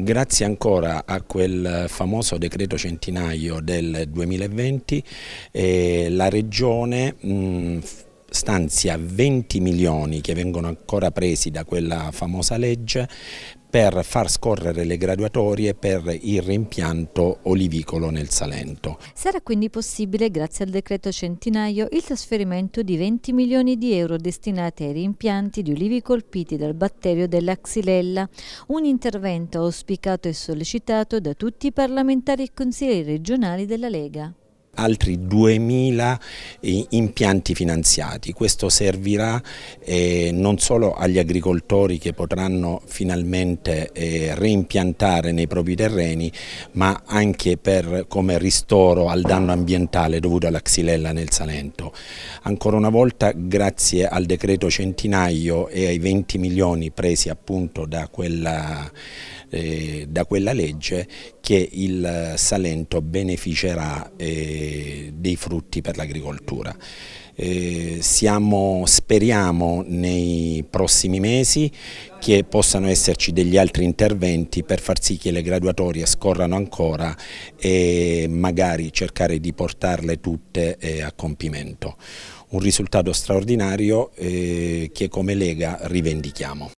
Grazie ancora a quel famoso decreto centinaio del 2020 eh, la Regione mh, stanzia 20 milioni che vengono ancora presi da quella famosa legge per far scorrere le graduatorie per il rimpianto olivicolo nel Salento. Sarà quindi possibile, grazie al decreto centinaio, il trasferimento di 20 milioni di euro destinati ai rimpianti di olivi colpiti dal batterio della xylella, un intervento auspicato e sollecitato da tutti i parlamentari e consiglieri regionali della Lega altri 2.000 eh, impianti finanziati. Questo servirà eh, non solo agli agricoltori che potranno finalmente eh, reimpiantare nei propri terreni, ma anche per, come ristoro al danno ambientale dovuto alla xylella nel Salento. Ancora una volta grazie al decreto centinaio e ai 20 milioni presi appunto da quella eh, da quella legge che il eh, Salento beneficerà eh, dei frutti per l'agricoltura. Eh, speriamo nei prossimi mesi che possano esserci degli altri interventi per far sì che le graduatorie scorrano ancora e magari cercare di portarle tutte eh, a compimento. Un risultato straordinario eh, che come Lega rivendichiamo.